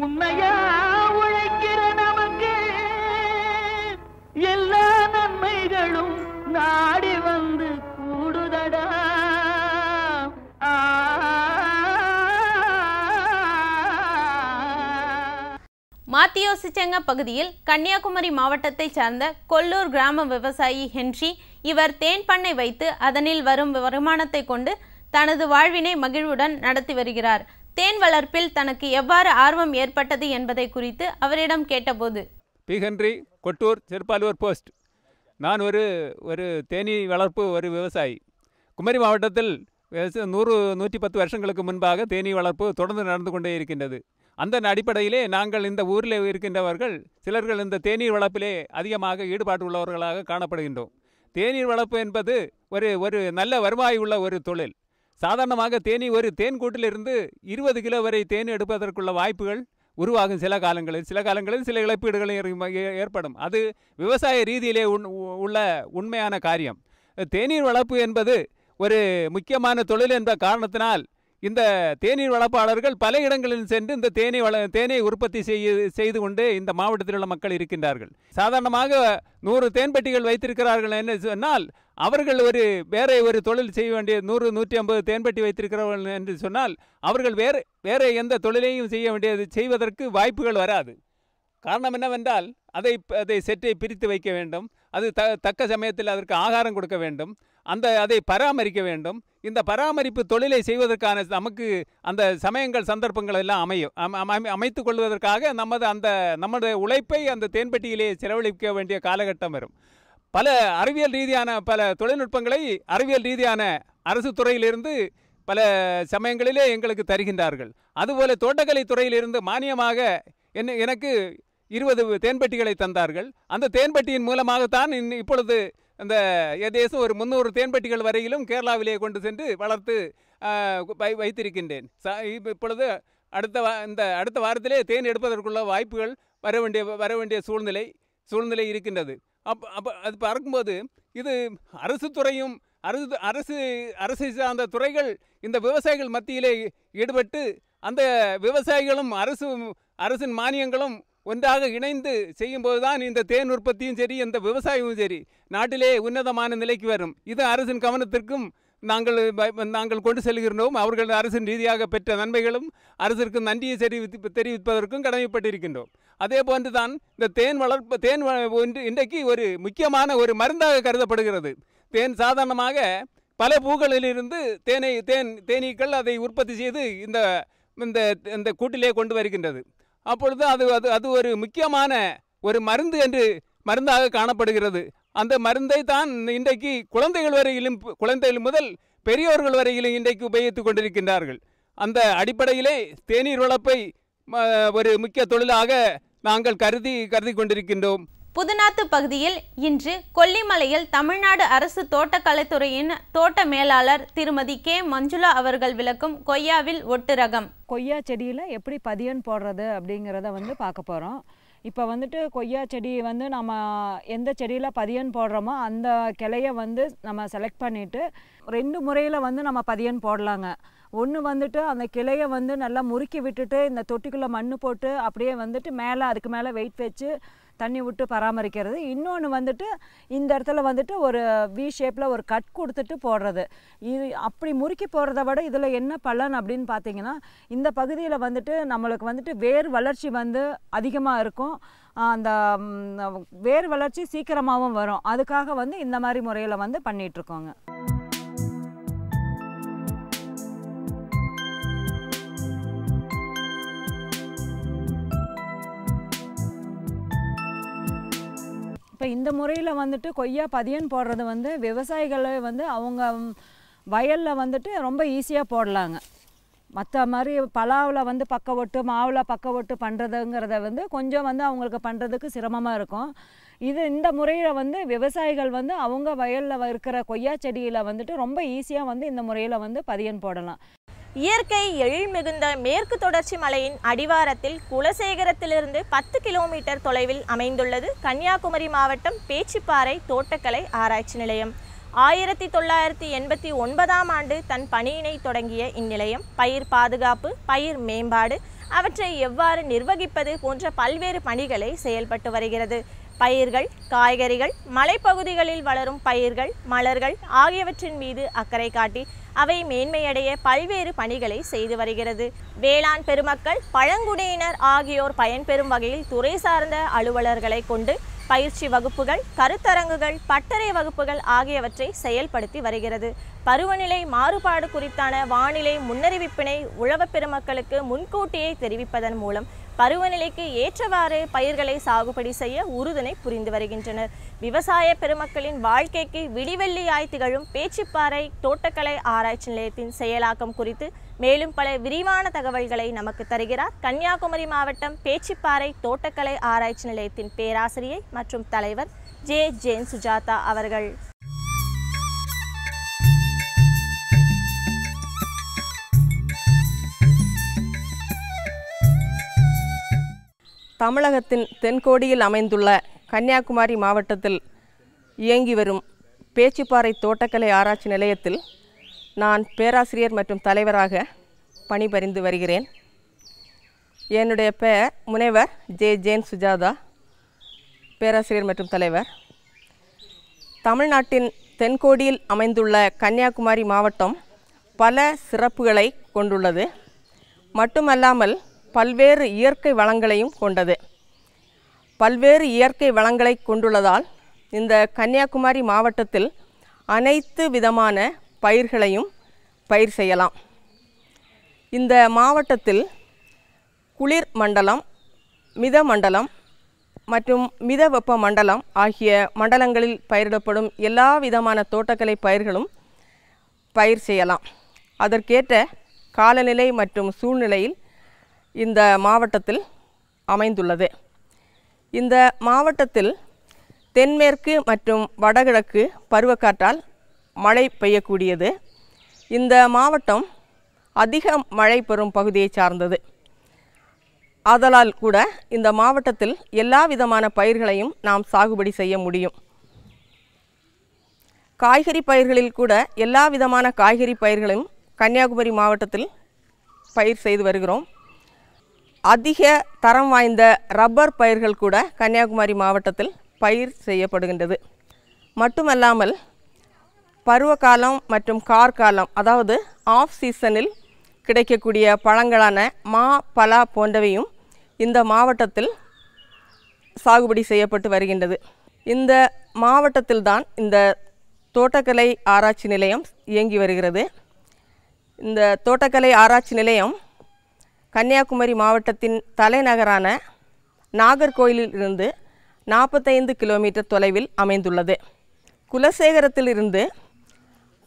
உண்மையா உழைக்கிற நமக்கு எல்லா நன்மைகளும் நாடி வந்து கூடுதடா மாத்தியோசிச்சங்க பகுதியில் கன்னியாகுமரி மாவட்டத்தைச் சார்ந்த கொல்லூர் கிராம விவசாயி ஹென்றி இவர் தேன் பண்ணை வைத்து அதனில் வரும் வருமானத்தை கொண்டு தனது வாழ்வினை மகிழ்வுடன் நடத்தி வருகிறார் தேன் வளர்ப்பில் தனக்கு எவ்வாறு ஆர்வம் ஏற்பட்டது என்பதை குறித்து அவரிடம் கேட்டபோது P Henry Kottur Thiruppalur post நான் ஒரு ஒரு தேனி வளர்ப்பு ஒரு விவசாயி குமரி மாவட்டத்தில் நூறு நூற்றி பத்து வருஷங்களுக்கு முன்பாக தேனி வளர்ப்பு தொடர்ந்து நடந்து கொண்டே இருக்கின்றது அந்த அடிப்படையிலே நாங்கள் இந்த ஊரில் இருக்கின்றவர்கள் சிலர்கள் இந்த தேநீர் வளர்ப்பிலே அதிகமாக ஈடுபாடு உள்ளவர்களாக காணப்படுகின்றோம் தேநீர் வளர்ப்பு என்பது ஒரு ஒரு நல்ல வருவாய் உள்ள ஒரு தொழில் சாதாரணமாக தேனி ஒரு தேன் கூட்டிலிருந்து இருபது கிலோ வரை தேன் எடுப்பதற்குள்ள வாய்ப்புகள் உருவாகும் சில காலங்களில் சில காலங்களில் சில இழப்பீடுகளும் ஏற்படும் அது விவசாய ரீதியிலே உள்ள உண்மையான காரியம் தேநீர் வளர்ப்பு என்பது ஒரு முக்கியமான தொழில் என்ற காரணத்தினால் இந்த தேநீர் வளர்ப்பாளர்கள் பல இடங்களில் சென்று இந்த தேனீ வள தேனை உற்பத்தி செய்ய செய்து கொண்டு இந்த மாவட்டத்தில் உள்ள மக்கள் இருக்கின்றார்கள் சாதாரணமாக நூறு தேன்பெட்டிகள் வைத்திருக்கிறார்கள் என்று சொன்னால் அவர்கள் ஒரு வேற ஒரு தொழில் செய்ய வேண்டிய நூறு நூற்றி ஐம்பது தேன்பட்டி வைத்திருக்கிறவர்கள் என்று சொன்னால் அவர்கள் வேறு வேறு எந்த தொழிலையும் செய்ய வேண்டியது செய்வதற்கு வாய்ப்புகள் வராது காரணம் என்னவென்றால் அதை அதை செற்றை பிரித்து வைக்க வேண்டும் அது த தக்க சமயத்தில் அதற்கு ஆகாரம் கொடுக்க வேண்டும் அந்த அதை பராமரிக்க வேண்டும் இந்த பராமரிப்பு தொழிலை செய்வதற்கான நமக்கு அந்த சமயங்கள் சந்தர்ப்பங்கள் எல்லாம் அமையும் அமைத்து கொள்வதற்காக நமது அந்த நம்முடைய உழைப்பை அந்த தேன்பட்டியிலே செலவழிக்க வேண்டிய காலகட்டம் வரும் பல அறிவியல் ரீதியான பல தொழில்நுட்பங்களை அறிவியல் ரீதியான அரசு துறையிலிருந்து பல சமயங்களிலே எங்களுக்கு தருகின்றார்கள் அதுபோல தோட்டக்கலை துறையிலிருந்து மானியமாக என்ன எனக்கு இருபது தேன்பட்டிகளை தந்தார்கள் அந்த தேன்பட்டியின் மூலமாகத்தான் இன் இப்பொழுது அந்த ஏதேசம் ஒரு முந்நூறு தேன்பெட்டிகள் வரையிலும் கேரளாவிலே கொண்டு சென்று வளர்த்து வைத்திருக்கின்றேன் ச இப்பொழுது அடுத்த இந்த அடுத்த வாரத்திலே தேன் எடுப்பதற்குள்ள வாய்ப்புகள் வர வேண்டிய வர வேண்டிய சூழ்நிலை சூழ்நிலை இருக்கின்றது அப்போ அப்போ அது பறக்கும்போது இது அரசு துறையும் அரசு அரசு அரசு சார்ந்த துறைகள் இந்த விவசாயிகள் மத்தியிலே ஈடுபட்டு அந்த விவசாயிகளும் அரசு அரசின் மானியங்களும் ஒன்றாக இணைந்து செய்யும்போது தான் இந்த தேன் உற்பத்தியும் சரி இந்த விவசாயமும் சரி நாட்டிலே உன்னதமான நிலைக்கு வரும் இது அரசின் கவனத்திற்கும் நாங்கள் நாங்கள் கொண்டு செல்கின்றோம் அவர்கள் அரசின் ரீதியாக பெற்ற நன்மைகளும் அரசிற்கு நன்றியை தெரிவித்து தெரிவிப்பதற்கும் கடமைப்பட்டிருக்கின்றோம் அதே போன்று தான் இந்த தேன் வளர்ப்பு தேன் இன்றைக்கு ஒரு முக்கியமான ஒரு மருந்தாக கருதப்படுகிறது தேன் சாதாரணமாக பல பூக்களிலிருந்து தேனை தேன் தேனீக்கள் அதை உற்பத்தி செய்து இந்த இந்த இந்த கூட்டிலே கொண்டு வருகின்றது அப்பொழுது அது அது அது ஒரு முக்கியமான ஒரு மருந்து என்று மருந்தாக காணப்படுகிறது அந்த மருந்தை தான் இன்றைக்கு குழந்தைகள் வரையிலும் குழந்தைகள் முதல் பெரியோர்கள் வரையிலும் இன்றைக்கு உபயோகித்து கொண்டிருக்கின்றார்கள் அந்த அடிப்படையிலே தேநீர் வளர்ப்பை ஒரு முக்கிய தொழிலாக நாங்கள் கருதி கருதி கொண்டிருக்கின்றோம் புதுநாத்து பகுதியில் இன்று கொல்லிமலையில் தமிழ்நாடு அரசு தோட்டக்கலைத்துறையின் தோட்ட மேலாளர் திருமதி கே மஞ்சுளா அவர்கள் விளக்கும் கொய்யாவில் ஒட்டு ரகம் கொய்யா செடியில் எப்படி பதியன் போடுறது அப்படிங்கிறத வந்து பார்க்க போகிறோம் இப்போ வந்துட்டு கொய்யா செடி வந்து நம்ம எந்த செடியில் பதியன் போடுறோமோ அந்த கிளையை வந்து நம்ம செலக்ட் பண்ணிவிட்டு ரெண்டு முறையில் வந்து நம்ம பதியன் போடலாங்க ஒன்று வந்துட்டு அந்த கிளையை வந்து நல்லா முறுக்கி விட்டுட்டு இந்த தொட்டிக்குள்ளே மண் போட்டு அப்படியே வந்துட்டு மேலே அதுக்கு மேலே வெயிட் வச்சு தண்ணி விட்டு பராமரிக்கிறது இன்னொன்று வந்துட்டு இந்த இடத்துல வந்துட்டு ஒரு வி ஷேப்பில் ஒரு கட் கொடுத்துட்டு போடுறது இது அப்படி முறுக்கி போடுறத விட இதில் என்ன பலன் அப்படின்னு பார்த்தீங்கன்னா இந்த பகுதியில் வந்துட்டு நம்மளுக்கு வந்துட்டு வேர் வளர்ச்சி வந்து அதிகமாக இருக்கும் அந்த வேர் வளர்ச்சி சீக்கிரமாகவும் வரும் அதுக்காக வந்து இந்த மாதிரி முறையில் வந்து பண்ணிகிட்ருக்கோங்க இப்போ இந்த முறையில் வந்துட்டு கொய்யா பதியன் போடுறது வந்து விவசாயிகளை வந்து அவங்க வயலில் வந்துட்டு ரொம்ப ஈஸியாக போடலாங்க மற்ற மாதிரி பலாவில் வந்து பக்க ஒட்டு மாவில் பக்க ஒட்டு பண்ணுறதுங்கிறத வந்து கொஞ்சம் வந்து அவங்களுக்கு பண்ணுறதுக்கு சிரமமாக இருக்கும் இது இந்த முறையில் வந்து விவசாயிகள் வந்து அவங்க வயலில் இருக்கிற கொய்யா செடியில் வந்துட்டு ரொம்ப ஈஸியாக வந்து இந்த முறையில் வந்து பதியன் போடலாம் இயற்கை எழில் மிகுந்த மேற்கு தொடர்ச்சி மலையின் அடிவாரத்தில் குலசேகரத்திலிருந்து பத்து கிலோமீட்டர் தொலைவில் அமைந்துள்ளது கன்னியாகுமரி மாவட்டம் பேச்சிப்பாறை தோட்டக்கலை ஆராய்ச்சி நிலையம் ஆயிரத்தி தொள்ளாயிரத்தி எண்பத்தி ஒன்பதாம் ஆண்டு தன் பணியினை தொடங்கிய இந்நிலையம் பயிர் பாதுகாப்பு பயிர் மேம்பாடு அவற்றை எவ்வாறு நிர்வகிப்பது போன்ற பல்வேறு பணிகளை செயல்பட்டு வருகிறது பயிர்கள் காய்கறிகள் மலைப்பகுதிகளில் வளரும் பயிர்கள் மலர்கள் ஆகியவற்றின் மீது அக்கறை காட்டி அவை மேன்மையடைய பல்வேறு பணிகளை செய்து வருகிறது வேளாண் பெருமக்கள் பழங்குடியினர் ஆகியோர் பயன்பெறும் வகையில் துறை சார்ந்த அலுவலர்களை கொண்டு பயிற்சி வகுப்புகள் கருத்தரங்குகள் பட்டறை வகுப்புகள் ஆகியவற்றை செயல்படுத்தி வருகிறது பருவநிலை மாறுபாடு குறித்தான வானிலை முன்னறிவிப்பினை உழவப் பெருமக்களுக்கு முன்கூட்டியே தெரிவிப்பதன் மூலம் பருவநிலைக்கு ஏற்றவாறு பயிர்களை சாகுபடி செய்ய உறுதுணை புரிந்து வருகின்றனர் விவசாய பெருமக்களின் வாழ்க்கைக்கு விடிவெள்ளியாய் திகழும் பேச்சுப்பாறை தோட்டக்கலை ஆராய்ச்சி நிலையத்தின் செயலாக்கம் குறித்து மேலும் பல விரிவான தகவல்களை நமக்கு தருகிறார் கன்னியாகுமரி மாவட்டம் பேச்சுப்பாறை தோட்டக்கலை ஆராய்ச்சி நிலையத்தின் பேராசிரியை மற்றும் தலைவர் ஜே ஜேன் சுஜாதா அவர்கள் தமிழகத்தின் தென்கோடியில் அமைந்துள்ள கன்னியாகுமரி மாவட்டத்தில் இயங்கி வரும் பேச்சுப்பாறை தோட்டக்கலை ஆராய்ச்சி நிலையத்தில் நான் பேராசிரியர் மற்றும் தலைவராக பணிபரிந்து வருகிறேன் என்னுடைய பெயர் முனைவர் ஜே ஜேன் சுஜாதா பேராசிரியர் மற்றும் தலைவர் தமிழ்நாட்டின் தென்கோடியில் அமைந்துள்ள கன்னியாகுமரி மாவட்டம் பல சிறப்புகளை கொண்டுள்ளது மட்டுமல்லாமல் பல்வேறு இயற்கை வளங்களையும் கொண்டது பல்வேறு இயற்கை வளங்களை கொண்டுள்ளதால் இந்த கன்னியாகுமரி மாவட்டத்தில் அனைத்து விதமான பயிர்களையும் பயிர் செய்யலாம் இந்த மாவட்டத்தில் குளிர் மண்டலம் மித மண்டலம் மற்றும் மித வெப்ப மண்டலம் ஆகிய மண்டலங்களில் பயிரிடப்படும் எல்லா விதமான தோட்டக்கலை பயிர்களும் பயிர் செய்யலாம் அதற்கேற்ற காலநிலை மற்றும் சூழ்நிலையில் இந்த மாவட்டத்தில் அமைந்துள்ளது இந்த மாவட்டத்தில் தென்மேற்கு மற்றும் வடகிழக்கு பருவக்காற்றால் மழை பெய்யக்கூடியது இந்த மாவட்டம் அதிக மழை பெறும் பகுதியை சார்ந்தது ஆதலால் கூட இந்த மாவட்டத்தில் எல்லா விதமான பயிர்களையும் நாம் சாகுபடி செய்ய முடியும் காய்கறி பயிர்களில் கூட எல்லா விதமான காய்கறி பயிர்களையும் கன்னியாகுமரி மாவட்டத்தில் பயிர் செய்து வருகிறோம் அதிக தரம் வாய்ந்த ரப்பர் பயிர்கள் கூட கன்னியாகுமரி மாவட்டத்தில் பயிர் செய்யப்படுகின்றது மட்டுமல்லாமல் பருவகாலம் மற்றும் கார்காலம் அதாவது ஆஃப் சீசனில் கிடைக்கக்கூடிய பழங்களான மா பலா போன்றவையும் இந்த மாவட்டத்தில் சாகுபடி செய்யப்பட்டு வருகின்றது இந்த மாவட்டத்தில்தான் இந்த தோட்டக்கலை ஆராய்ச்சி நிலையம் இயங்கி வருகிறது இந்த தோட்டக்கலை ஆராய்ச்சி நிலையம் கன்னியாகுமரி மாவட்டத்தின் தலைநகரான நாகர்கோயிலில் இருந்து நாற்பத்தைந்து கிலோமீட்டர் தொலைவில் அமைந்துள்ளது குலசேகரத்திலிருந்து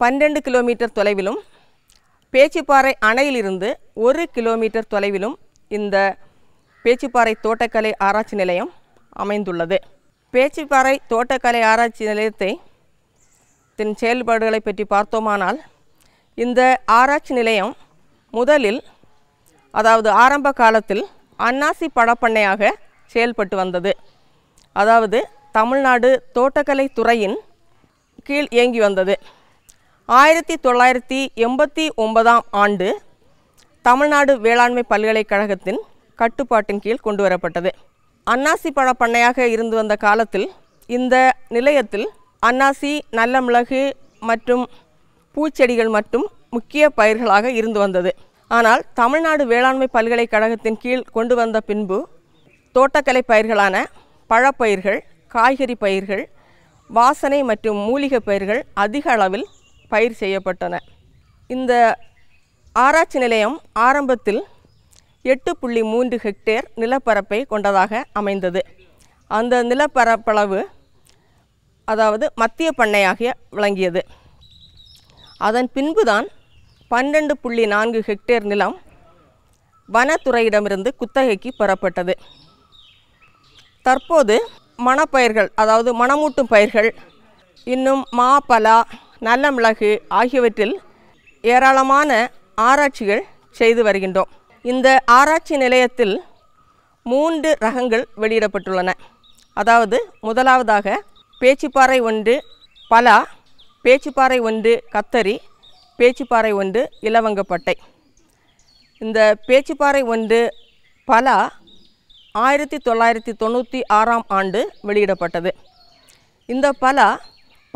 பன்னெண்டு கிலோமீட்டர் தொலைவிலும் பேச்சுப்பாறை அணையிலிருந்து ஒரு கிலோமீட்டர் தொலைவிலும் இந்த பேச்சுப்பாறை தோட்டக்கலை ஆராய்ச்சி நிலையம் அமைந்துள்ளது பேச்சுப்பாறை தோட்டக்கலை ஆராய்ச்சி நிலையத்தை செயல்பாடுகளை பற்றி பார்த்தோமானால் இந்த ஆராய்ச்சி நிலையம் முதலில் அதாவது ஆரம்ப காலத்தில் அன்னாசி படப்பண்ணையாக செயல்பட்டு வந்தது அதாவது தமிழ்நாடு தோட்டக்கலை துறையின் கீழ் இயங்கி வந்தது ஆயிரத்தி தொள்ளாயிரத்தி எண்பத்தி ஒன்பதாம் ஆண்டு தமிழ்நாடு வேளாண்மை பல்கலைக்கழகத்தின் கட்டுப்பாட்டின் கீழ் கொண்டு வரப்பட்டது அன்னாசி படப்பண்ணையாக இருந்து வந்த காலத்தில் இந்த நிலையத்தில் அன்னாசி நல்ல மிளகு மற்றும் பூச்செடிகள் மற்றும் முக்கிய பயிர்களாக இருந்து வந்தது ஆனால் தமிழ்நாடு வேளாண்மை பல்கலைக்கழகத்தின் கீழ் கொண்டு வந்த பின்பு தோட்டக்கலை பயிர்களான பழப்பயிர்கள் காய்கறி பயிர்கள் வாசனை மற்றும் மூலிகை பயிர்கள் அதிக அளவில் பயிர் செய்யப்பட்டன இந்த ஆராய்ச்சி நிலையம் ஆரம்பத்தில் எட்டு புள்ளி மூன்று ஹெக்டேர் நிலப்பரப்பை கொண்டதாக அமைந்தது அந்த நிலப்பரப்பளவு அதாவது மத்திய பண்ணையாகிய விளங்கியது அதன் பின்புதான் பன்னெண்டு புள்ளி நான்கு ஹெக்டேர் நிலம் வனத்துறையிடமிருந்து குத்தகைக்கு பெறப்பட்டது தற்போது மணப்பயிர்கள் அதாவது மணமூட்டும் பயிர்கள் இன்னும் மா பலா நல்ல மிளகு ஆகியவற்றில் ஏராளமான ஆராய்ச்சிகள் செய்து வருகின்றோம் இந்த ஆராய்ச்சி நிலையத்தில் மூன்று ரகங்கள் வெளியிடப்பட்டுள்ளன அதாவது முதலாவதாக பேச்சுப்பாறை ஒன்று பலா பேச்சுப்பாறை ஒன்று கத்தரி பேச்சுப்பாறை ஒன்று இலவங்கப்பட்டை இந்த பேச்சுப்பாறை ஒன்று பல ஆயிரத்தி தொள்ளாயிரத்தி தொண்ணூற்றி ஆறாம் ஆண்டு வெளியிடப்பட்டது இந்த பல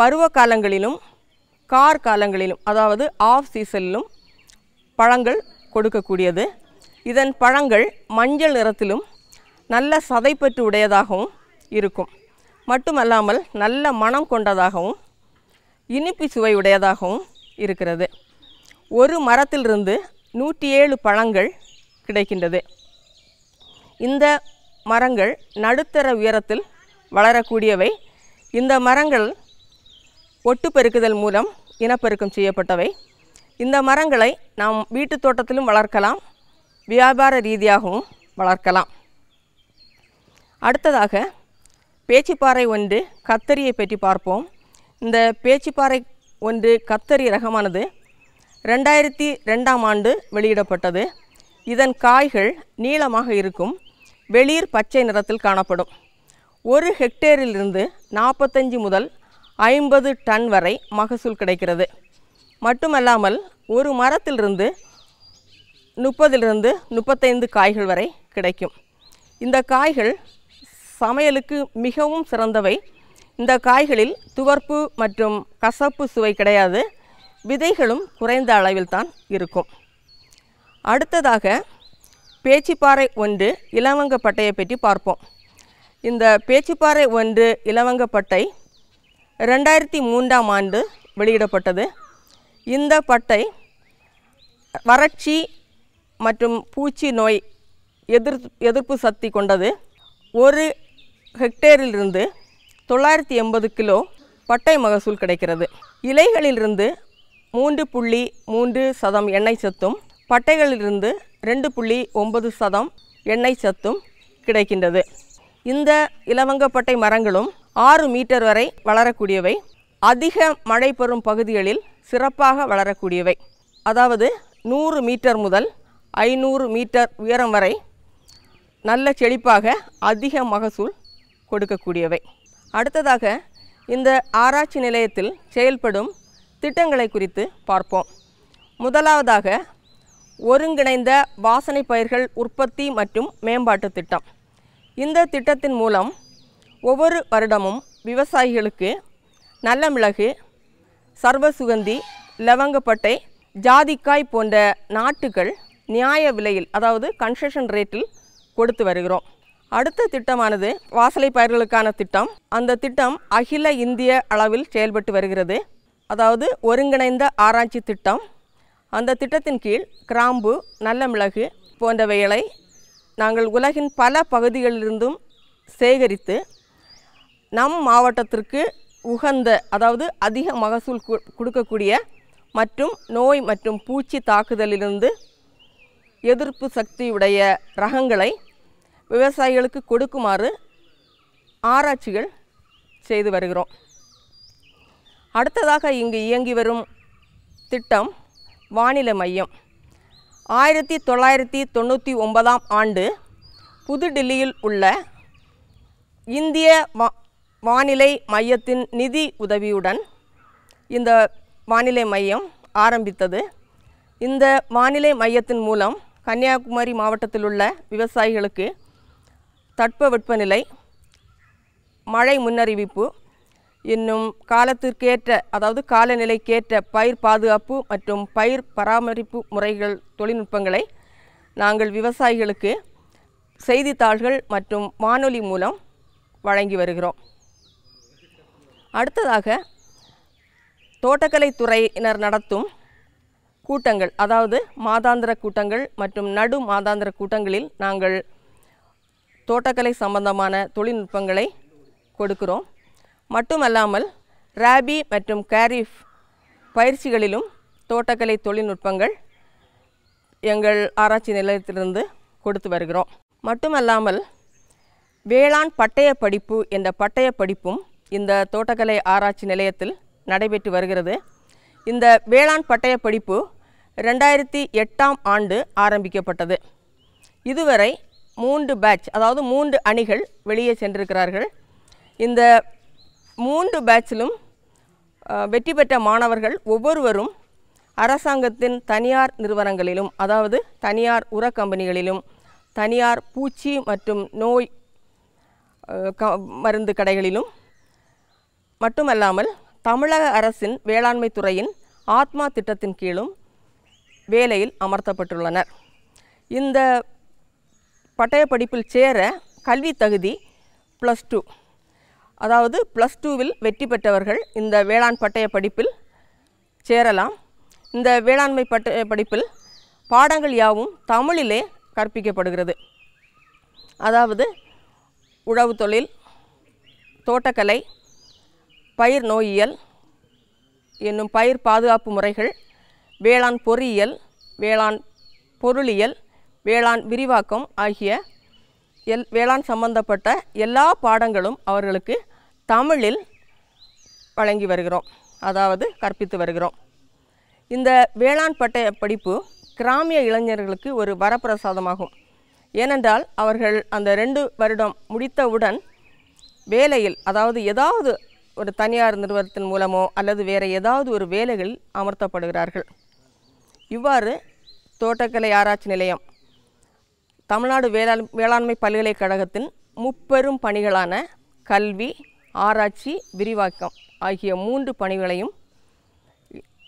பருவ காலங்களிலும் கார் காலங்களிலும் அதாவது ஆஃப் சீசனிலும் பழங்கள் கொடுக்கக்கூடியது இதன் பழங்கள் மஞ்சள் நிறத்திலும் நல்ல சதைப்பற்று உடையதாகவும் இருக்கும் மட்டுமல்லாமல் நல்ல மனம் கொண்டதாகவும் இனிப்பு சுவை உடையதாகவும் இருக்கிறது ஒரு மரத்திலிருந்து நூற்றி ஏழு பழங்கள் கிடைக்கின்றது இந்த மரங்கள் நடுத்தர உயரத்தில் வளரக்கூடியவை இந்த மரங்கள் ஒட்டு பெருக்குதல் மூலம் இனப்பெருக்கம் செய்யப்பட்டவை இந்த மரங்களை நாம் வீட்டு தோட்டத்திலும் வளர்க்கலாம் வியாபார ரீதியாகவும் வளர்க்கலாம் அடுத்ததாக பேச்சுப்பாறை ஒன்று கத்தரியை பற்றி பார்ப்போம் இந்த பேச்சுப்பாறை ஒன்று கத்தரி ரகமானது ரெண்டாயிரத்தி ரெண்டாம் ஆண்டு வெளியிடப்பட்டது இதன் காய்கள் நீளமாக இருக்கும் வெளிர் பச்சை நிறத்தில் காணப்படும் ஒரு ஹெக்டேரிலிருந்து நாற்பத்தஞ்சு முதல் ஐம்பது டன் வரை மகசூல் கிடைக்கிறது மட்டுமல்லாமல் ஒரு மரத்திலிருந்து முப்பதிலிருந்து முப்பத்தைந்து காய்கள் வரை கிடைக்கும் இந்த காய்கள் சமையலுக்கு மிகவும் சிறந்தவை இந்த காய்களில் துவர்ப்பு மற்றும் கசப்பு சுவை கிடையாது விதைகளும் குறைந்த அளவில் தான் இருக்கும் அடுத்ததாக பேச்சுப்பாறை ஒன்று இலவங்க பட்டையை பற்றி பார்ப்போம் இந்த பேச்சுப்பாறை ஒன்று இலவங்க பட்டை ரெண்டாயிரத்தி மூன்றாம் ஆண்டு வெளியிடப்பட்டது இந்த பட்டை வறட்சி மற்றும் பூச்சி நோய் எதிர் எதிர்ப்பு சக்தி கொண்டது ஒரு ஹெக்டேரிலிருந்து தொள்ளாயிரத்தி எண்பது கிலோ பட்டை மகசூல் கிடைக்கிறது இலைகளிலிருந்து மூன்று புள்ளி மூன்று சதம் எண்ணெய் சத்தும் பட்டைகளிலிருந்து ரெண்டு புள்ளி ஒன்பது சதம் எண்ணெய் சத்தும் கிடைக்கின்றது இந்த இலவங்கப்பட்டை மரங்களும் ஆறு மீட்டர் வரை வளரக்கூடியவை அதிக மழை பெறும் பகுதிகளில் சிறப்பாக வளரக்கூடியவை அதாவது நூறு மீட்டர் முதல் ஐநூறு மீட்டர் உயரம் வரை நல்ல செழிப்பாக அதிக மகசூல் கொடுக்கக்கூடியவை அடுத்ததாக இந்த ஆராய்ச்சி நிலையத்தில் செயல்படும் திட்டங்களை குறித்து பார்ப்போம் முதலாவதாக ஒருங்கிணைந்த வாசனை பயிர்கள் உற்பத்தி மற்றும் மேம்பாட்டு திட்டம் இந்த திட்டத்தின் மூலம் ஒவ்வொரு வருடமும் விவசாயிகளுக்கு நல்ல மிளகு சர்வசுகந்தி லவங்கப்பட்டை ஜாதிக்காய் போன்ற நாட்டுகள் நியாய விலையில் அதாவது கன்செஷன் ரேட்டில் கொடுத்து வருகிறோம் அடுத்த திட்டமானது வாசலை பயிர்களுக்கான திட்டம் அந்த திட்டம் அகில இந்திய அளவில் செயல்பட்டு வருகிறது அதாவது ஒருங்கிணைந்த ஆராய்ச்சி திட்டம் அந்த திட்டத்தின் கீழ் கிராம்பு நல்ல மிளகு போன்றவைகளை நாங்கள் உலகின் பல பகுதிகளிலிருந்தும் சேகரித்து நம் மாவட்டத்திற்கு உகந்த அதாவது அதிக மகசூல் கொடுக்கக்கூடிய மற்றும் நோய் மற்றும் பூச்சி தாக்குதலிலிருந்து எதிர்ப்பு சக்தியுடைய ரகங்களை விவசாயிகளுக்கு கொடுக்குமாறு ஆராய்ச்சிகள் செய்து வருகிறோம் அடுத்ததாக இங்கு இயங்கி வரும் திட்டம் வானிலை மையம் ஆயிரத்தி தொள்ளாயிரத்தி தொண்ணூற்றி ஒன்பதாம் ஆண்டு புதுடில்லியில் உள்ள இந்திய வா வானிலை மையத்தின் நிதி உதவியுடன் இந்த வானிலை மையம் ஆரம்பித்தது இந்த வானிலை மையத்தின் மூலம் கன்னியாகுமரி மாவட்டத்தில் உள்ள விவசாயிகளுக்கு தட்பவெப்பநிலை மழை முன்னறிவிப்பு இன்னும் காலத்திற்கேற்ற அதாவது காலநிலைக்கேற்ற பயிர் பாதுகாப்பு மற்றும் பயிர் பராமரிப்பு முறைகள் தொழில்நுட்பங்களை நாங்கள் விவசாயிகளுக்கு செய்தித்தாள்கள் மற்றும் வானொலி மூலம் வழங்கி வருகிறோம் அடுத்ததாக தோட்டக்கலைத்துறையினர் நடத்தும் கூட்டங்கள் அதாவது மாதாந்திர கூட்டங்கள் மற்றும் நடு மாதாந்திர கூட்டங்களில் நாங்கள் தோட்டக்கலை சம்பந்தமான தொழில்நுட்பங்களை கொடுக்கிறோம் மட்டுமல்லாமல் ராபி மற்றும் கேரிஃப் பயிற்சிகளிலும் தோட்டக்கலை தொழில்நுட்பங்கள் எங்கள் ஆராய்ச்சி நிலையத்திலிருந்து கொடுத்து வருகிறோம் மட்டுமல்லாமல் வேளாண் பட்டய படிப்பு என்ற பட்டய படிப்பும் இந்த தோட்டக்கலை ஆராய்ச்சி நிலையத்தில் நடைபெற்று வருகிறது இந்த வேளாண் பட்டய படிப்பு ரெண்டாயிரத்தி எட்டாம் ஆண்டு ஆரம்பிக்கப்பட்டது இதுவரை மூன்று பேட்ச் அதாவது மூன்று அணிகள் வெளியே சென்றிருக்கிறார்கள் இந்த மூன்று பேட்சிலும் வெற்றி பெற்ற மாணவர்கள் ஒவ்வொருவரும் அரசாங்கத்தின் தனியார் நிறுவனங்களிலும் அதாவது தனியார் உர கம்பெனிகளிலும் தனியார் பூச்சி மற்றும் நோய் க மருந்து கடைகளிலும் மட்டுமல்லாமல் தமிழக அரசின் வேளாண்மை துறையின் ஆத்மா திட்டத்தின் கீழும் வேலையில் அமர்த்தப்பட்டுள்ளனர் இந்த பட்டய படிப்பில் சேர கல்வி தகுதி ப்ளஸ் டூ அதாவது ப்ளஸ் டூவில் வெற்றி பெற்றவர்கள் இந்த வேளாண் பட்டய படிப்பில் சேரலாம் இந்த வேளாண்மை பட்டய படிப்பில் பாடங்கள் யாவும் தமிழிலே கற்பிக்கப்படுகிறது அதாவது உழவு தொழில் தோட்டக்கலை பயிர் நோயியல் என்னும் பயிர் பாதுகாப்பு முறைகள் வேளாண் பொறியியல் வேளாண் பொருளியல் வேளாண் விரிவாக்கம் ஆகிய எல் வேளாண் சம்பந்தப்பட்ட எல்லா பாடங்களும் அவர்களுக்கு தமிழில் வழங்கி வருகிறோம் அதாவது கற்பித்து வருகிறோம் இந்த வேளாண் பட்டய படிப்பு கிராமிய இளைஞர்களுக்கு ஒரு வரப்பிரசாதமாகும் ஏனென்றால் அவர்கள் அந்த ரெண்டு வருடம் முடித்தவுடன் வேலையில் அதாவது ஏதாவது ஒரு தனியார் நிறுவனத்தின் மூலமோ அல்லது வேறு ஏதாவது ஒரு வேலைகளில் அமர்த்தப்படுகிறார்கள் இவ்வாறு தோட்டக்கலை ஆராய்ச்சி நிலையம் தமிழ்நாடு வேளாண் வேளாண்மை பல்கலைக்கழகத்தின் முப்பெரும் பணிகளான கல்வி ஆராய்ச்சி விரிவாக்கம் ஆகிய மூன்று பணிகளையும்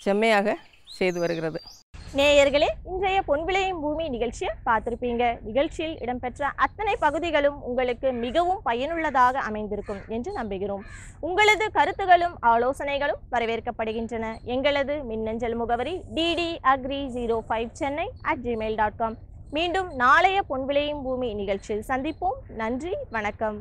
செம்மையாக செய்து வருகிறது நேயர்களே இன்றைய பொன்விளையும் பூமி நிகழ்ச்சியை பார்த்திருப்பீங்க நிகழ்ச்சியில் இடம்பெற்ற அத்தனை பகுதிகளும் உங்களுக்கு மிகவும் பயனுள்ளதாக அமைந்திருக்கும் என்று நம்புகிறோம் உங்களது கருத்துகளும் ஆலோசனைகளும் வரவேற்கப்படுகின்றன எங்களது மின்னஞ்சல் முகவரி DD agri zero five Chennai at Gmail dot com மீண்டும் நாளைய பொன்விளையும் பூமி நிகழ்ச்சியில் சந்திப்போம் நன்றி வணக்கம்